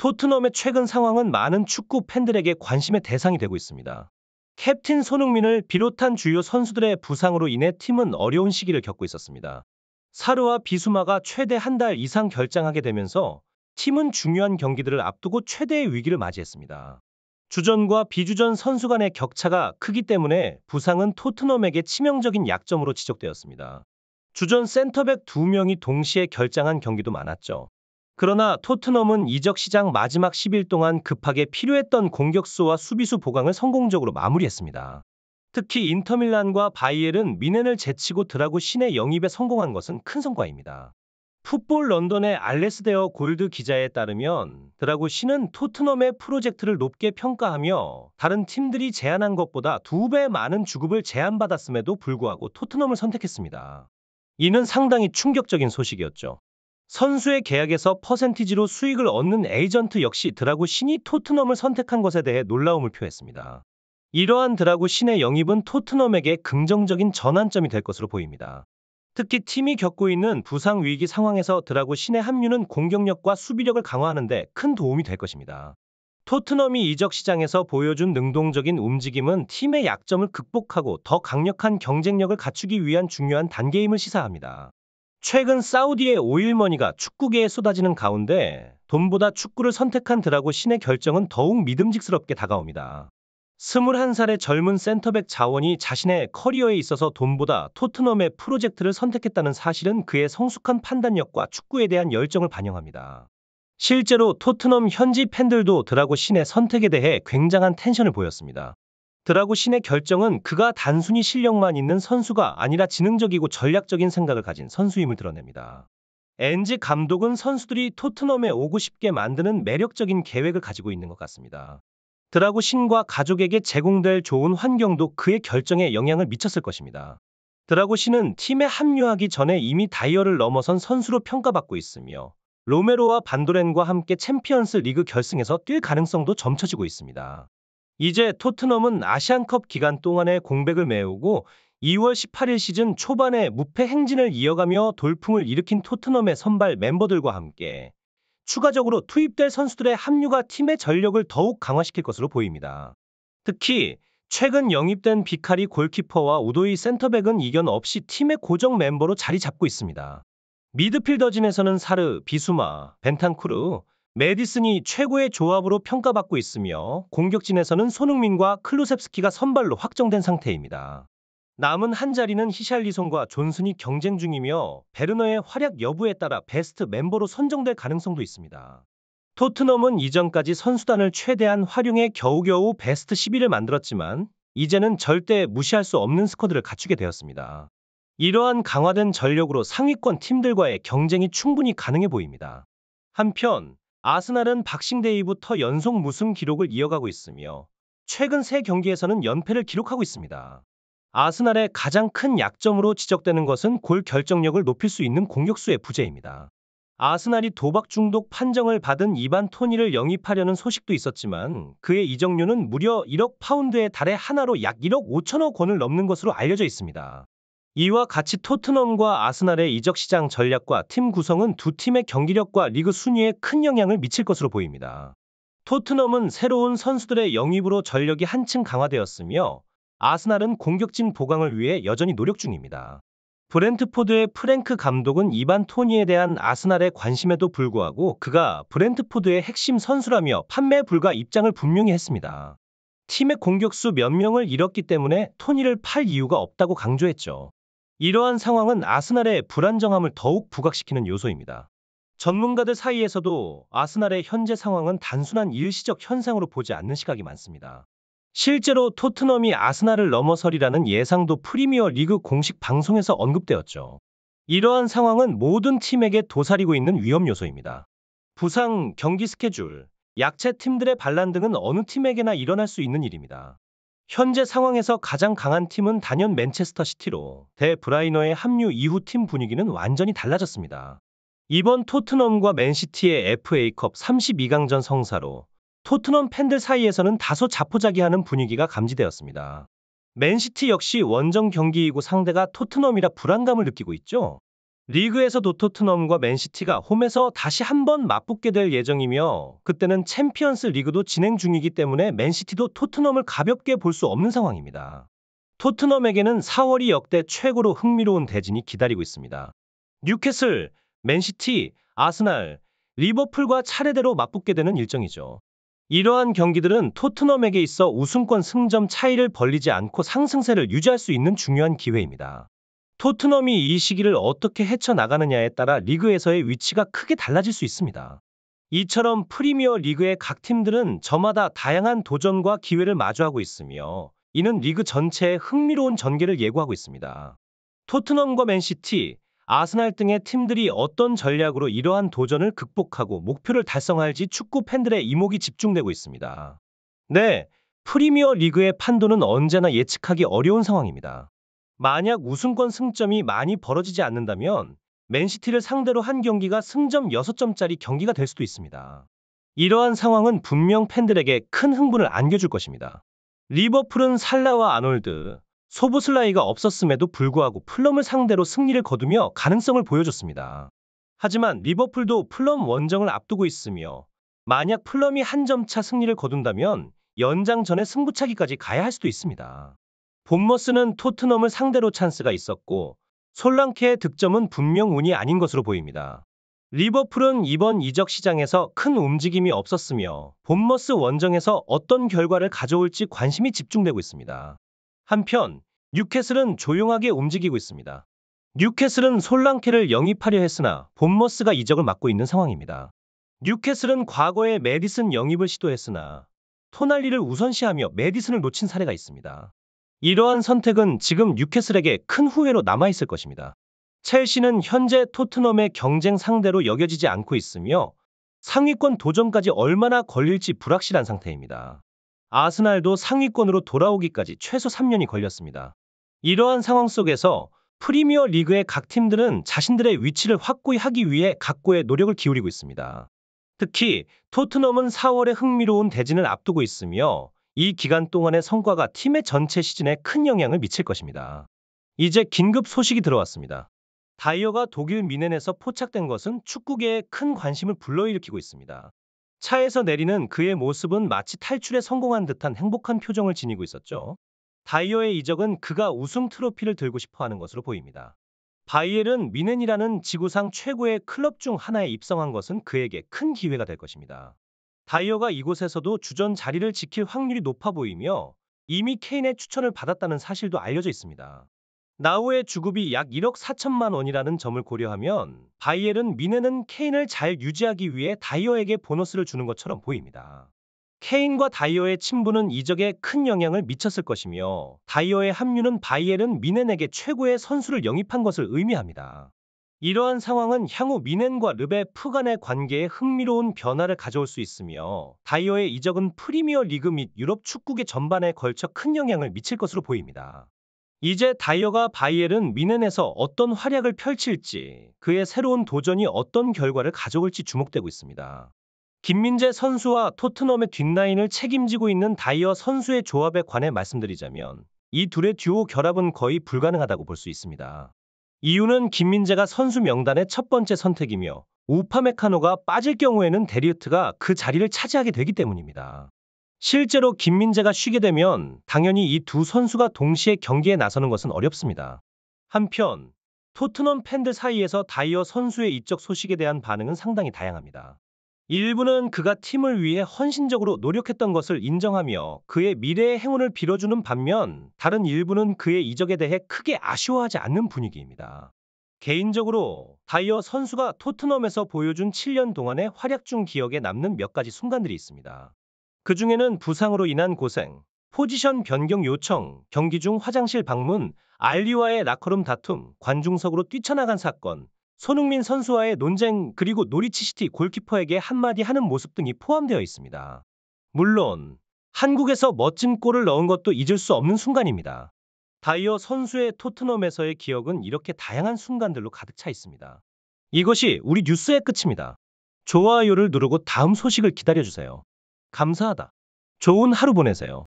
토트넘의 최근 상황은 많은 축구 팬들에게 관심의 대상이 되고 있습니다. 캡틴 손흥민을 비롯한 주요 선수들의 부상으로 인해 팀은 어려운 시기를 겪고 있었습니다. 사르와 비수마가 최대 한 달 이상 결장하게 되면서 팀은 중요한 경기들을 앞두고 최대의 위기를 맞이했습니다. 주전과 비주전 선수 간의 격차가 크기 때문에 부상은 토트넘에게 치명적인 약점으로 지적되었습니다. 주전 센터백 두명이 동시에 결장한 경기도 많았죠. 그러나 토트넘은 이적 시장 마지막 10일 동안 급하게 필요했던 공격수와 수비수 보강을 성공적으로 마무리했습니다. 특히 인터밀란과 바이엘은 미넨을 제치고 드라구 신의 영입에 성공한 것은 큰 성과입니다. 풋볼 런던의 알레스데어 골드 기자에 따르면 드라구 신은 토트넘의 프로젝트를 높게 평가하며 다른 팀들이 제안한 것보다 두 배 많은 주급을 제안받았음에도 불구하고 토트넘을 선택했습니다. 이는 상당히 충격적인 소식이었죠. 선수의 계약에서 퍼센티지로 수익을 얻는 에이전트 역시 드라구 신이 토트넘을 선택한 것에 대해 놀라움을 표했습니다. 이러한 드라구 신의 영입은 토트넘에게 긍정적인 전환점이 될 것으로 보입니다. 특히 팀이 겪고 있는 부상 위기 상황에서 드라구 신의 합류는 공격력과 수비력을 강화하는데 큰 도움이 될 것입니다. 토트넘이 이적 시장에서 보여준 능동적인 움직임은 팀의 약점을 극복하고 더 강력한 경쟁력을 갖추기 위한 중요한 단계임을 시사합니다. 최근 사우디의 오일머니가 축구계에 쏟아지는 가운데 돈보다 축구를 선택한 드라고 신의 결정은 더욱 믿음직스럽게 다가옵니다. 21살의 젊은 센터백 자원이 자신의 커리어에 있어서 돈보다 토트넘의 프로젝트를 선택했다는 사실은 그의 성숙한 판단력과 축구에 대한 열정을 반영합니다. 실제로 토트넘 현지 팬들도 드라고 신의 선택에 대해 굉장한 텐션을 보였습니다. 드라구 신의 결정은 그가 단순히 실력만 있는 선수가 아니라 지능적이고 전략적인 생각을 가진 선수임을 드러냅니다. 엔지 감독은 선수들이 토트넘에 오고 싶게 만드는 매력적인 계획을 가지고 있는 것 같습니다. 드라구 신과 가족에게 제공될 좋은 환경도 그의 결정에 영향을 미쳤을 것입니다. 드라구 신은 팀에 합류하기 전에 이미 다이어를 넘어선 선수로 평가받고 있으며 로메로와 반도렌과 함께 챔피언스 리그 결승에서 뛸 가능성도 점쳐지고 있습니다. 이제 토트넘은 아시안컵 기간 동안의 공백을 메우고 2월 18일 시즌 초반에 무패 행진을 이어가며 돌풍을 일으킨 토트넘의 선발 멤버들과 함께 추가적으로 투입될 선수들의 합류가 팀의 전력을 더욱 강화시킬 것으로 보입니다. 특히 최근 영입된 비카리 골키퍼와 우도이 센터백은 이견 없이 팀의 고정 멤버로 자리 잡고 있습니다. 미드필더진에서는 사르, 비수마, 벤탄쿠르, 메디슨이 최고의 조합으로 평가받고 있으며 공격진에서는 손흥민과 클루셉스키가 선발로 확정된 상태입니다. 남은 한 자리는 히샬리송과 존슨이 경쟁 중이며 베르너의 활약 여부에 따라 베스트 멤버로 선정될 가능성도 있습니다. 토트넘은 이전까지 선수단을 최대한 활용해 겨우겨우 베스트 1 1을 만들었지만 이제는 절대 무시할 수 없는 스쿼드를 갖추게 되었습니다. 이러한 강화된 전력으로 상위권 팀들과의 경쟁이 충분히 가능해 보입니다. 한편 아스날은 박싱데이부터 연속 무승 기록을 이어가고 있으며 최근 세 경기에서는 연패를 기록하고 있습니다. 아스날의 가장 큰 약점으로 지적되는 것은 골 결정력을 높일 수 있는 공격수의 부재입니다. 아스날이 도박 중독 판정을 받은 이반 토니를 영입하려는 소식도 있었지만 그의 이적료는 무려 1억 파운드에 달해 하나로 약 1억 5천억 원을 넘는 것으로 알려져 있습니다. 이와 같이 토트넘과 아스날의 이적 시장 전략과 팀 구성은 두 팀의 경기력과 리그 순위에 큰 영향을 미칠 것으로 보입니다. 토트넘은 새로운 선수들의 영입으로 전력이 한층 강화되었으며 아스날은 공격진 보강을 위해 여전히 노력 중입니다. 브렌트포드의 프랭크 감독은 이반 토니에 대한 아스날의 관심에도 불구하고 그가 브렌트포드의 핵심 선수라며 판매 불가 입장을 분명히 했습니다. 팀의 공격수 몇 명을 잃었기 때문에 토니를 팔 이유가 없다고 강조했죠. 이러한 상황은 아스날의 불안정함을 더욱 부각시키는 요소입니다. 전문가들 사이에서도 아스날의 현재 상황은 단순한 일시적 현상으로 보지 않는 시각이 많습니다. 실제로 토트넘이 아스날을 넘어서리라는 예상도 프리미어 리그 공식 방송에서 언급되었죠. 이러한 상황은 모든 팀에게 도사리고 있는 위험 요소입니다. 부상, 경기 스케줄, 약체 팀들의 반란 등은 어느 팀에게나 일어날 수 있는 일입니다. 현재 상황에서 가장 강한 팀은 단연 맨체스터 시티로 대 브라이너의 합류 이후 팀 분위기는 완전히 달라졌습니다. 이번 토트넘과 맨시티의 FA컵 32강전 성사로 토트넘 팬들 사이에서는 다소 자포자기하는 분위기가 감지되었습니다. 맨시티 역시 원정 경기이고 상대가 토트넘이라 불안감을 느끼고 있죠. 리그에서도 토트넘과 맨시티가 홈에서 다시 한번 맞붙게 될 예정이며 그때는 챔피언스 리그도 진행 중이기 때문에 맨시티도 토트넘을 가볍게 볼 수 없는 상황입니다. 토트넘에게는 4월이 역대 최고로 흥미로운 대진이 기다리고 있습니다. 뉴캐슬, 맨시티, 아스날, 리버풀과 차례대로 맞붙게 되는 일정이죠. 이러한 경기들은 토트넘에게 있어 우승권 승점 차이를 벌리지 않고 상승세를 유지할 수 있는 중요한 기회입니다. 토트넘이 이 시기를 어떻게 헤쳐나가느냐에 따라 리그에서의 위치가 크게 달라질 수 있습니다. 이처럼 프리미어 리그의 각 팀들은 저마다 다양한 도전과 기회를 마주하고 있으며 이는 리그 전체의 흥미로운 전개를 예고하고 있습니다. 토트넘과 맨시티, 아스날 등의 팀들이 어떤 전략으로 이러한 도전을 극복하고 목표를 달성할지 축구 팬들의 이목이 집중되고 있습니다. 네, 프리미어 리그의 판도는 언제나 예측하기 어려운 상황입니다. 만약 우승권 승점이 많이 벌어지지 않는다면 맨시티를 상대로 한 경기가 승점 6점짜리 경기가 될 수도 있습니다. 이러한 상황은 분명 팬들에게 큰 흥분을 안겨줄 것입니다. 리버풀은 살라와 아놀드, 소부슬라이가 없었음에도 불구하고 플럼을 상대로 승리를 거두며 가능성을 보여줬습니다. 하지만 리버풀도 플럼 원정을 앞두고 있으며 만약 플럼이 한 점차 승리를 거둔다면 연장 전에 승부차기까지 가야 할 수도 있습니다. 본머스는 토트넘을 상대로 찬스가 있었고 솔랑케의 득점은 분명 운이 아닌 것으로 보입니다. 리버풀은 이번 이적 시장에서 큰 움직임이 없었으며 본머스 원정에서 어떤 결과를 가져올지 관심이 집중되고 있습니다. 한편 뉴캐슬은 조용하게 움직이고 있습니다. 뉴캐슬은 솔랑케를 영입하려 했으나 본머스가 이적을 맡고 있는 상황입니다. 뉴캐슬은 과거에 메디슨 영입을 시도했으나 토날리를 우선시하며 메디슨을 놓친 사례가 있습니다. 이러한 선택은 지금 뉴캐슬에게 큰 후회로 남아있을 것입니다. 첼시는 현재 토트넘의 경쟁 상대로 여겨지지 않고 있으며 상위권 도전까지 얼마나 걸릴지 불확실한 상태입니다. 아스날도 상위권으로 돌아오기까지 최소 3년이 걸렸습니다. 이러한 상황 속에서 프리미어 리그의 각 팀들은 자신들의 위치를 확고히 하기 위해 각고의 노력을 기울이고 있습니다. 특히 토트넘은 4월에 흥미로운 대진을 앞두고 있으며 이 기간 동안의 성과가 팀의 전체 시즌에 큰 영향을 미칠 것입니다. 이제 긴급 소식이 들어왔습니다. 다이어가 독일 미넨에서 포착된 것은 축구계에 큰 관심을 불러일으키고 있습니다. 차에서 내리는 그의 모습은 마치 탈출에 성공한 듯한 행복한 표정을 지니고 있었죠. 다이어의 이적은 그가 우승 트로피를 들고 싶어 하는 것으로 보입니다. 바이엘은 미넨이라는 지구상 최고의 클럽 중 하나에 입성한 것은 그에게 큰 기회가 될 것입니다. 다이어가 이곳에서도 주전 자리를 지킬 확률이 높아 보이며 이미 케인의 추천을 받았다는 사실도 알려져 있습니다. 나우의 주급이 약 1억 4천만 원이라는 점을 고려하면 바이엘은 미네는 케인을 잘 유지하기 위해 다이어에게 보너스를 주는 것처럼 보입니다. 케인과 다이어의 친분은 이적에 큰 영향을 미쳤을 것이며 다이어의 합류는 바이엘은 미넨에게 최고의 선수를 영입한 것을 의미합니다. 이러한 상황은 향후 미넨과 르베프 간의 관계에 흥미로운 변화를 가져올 수 있으며 다이어의 이적은 프리미어 리그 및 유럽 축구계 전반에 걸쳐 큰 영향을 미칠 것으로 보입니다. 이제 다이어가 바이엘은 미넨에서 어떤 활약을 펼칠지 그의 새로운 도전이 어떤 결과를 가져올지 주목되고 있습니다. 김민재 선수와 토트넘의 뒷라인을 책임지고 있는 다이어 선수의 조합에 관해 말씀드리자면 이 둘의 듀오 결합은 거의 불가능하다고 볼 수 있습니다. 이유는 김민재가 선수 명단의 첫 번째 선택이며 우파메카노가 빠질 경우에는 데리우트가 그 자리를 차지하게 되기 때문입니다. 실제로 김민재가 쉬게 되면 당연히 이 두 선수가 동시에 경기에 나서는 것은 어렵습니다. 한편 토트넘 팬들 사이에서 다이어 선수의 이적 소식에 대한 반응은 상당히 다양합니다. 일부는 그가 팀을 위해 헌신적으로 노력했던 것을 인정하며 그의 미래의 행운을 빌어주는 반면 다른 일부는 그의 이적에 대해 크게 아쉬워하지 않는 분위기입니다. 개인적으로 다이어 선수가 토트넘에서 보여준 7년 동안의 활약 중 기억에 남는 몇 가지 순간들이 있습니다. 그 중에는 부상으로 인한 고생, 포지션 변경 요청, 경기 중 화장실 방문, 알리와의 라커룸 다툼, 관중석으로 뛰쳐나간 사건, 손흥민 선수와의 논쟁 그리고 노리치시티 골키퍼에게 한마디 하는 모습 등이 포함되어 있습니다. 물론 한국에서 멋진 골을 넣은 것도 잊을 수 없는 순간입니다. 다이어 선수의 토트넘에서의 기억은 이렇게 다양한 순간들로 가득 차 있습니다. 이것이 우리 뉴스의 끝입니다. 좋아요를 누르고 다음 소식을 기다려주세요. 감사하다. 좋은 하루 보내세요.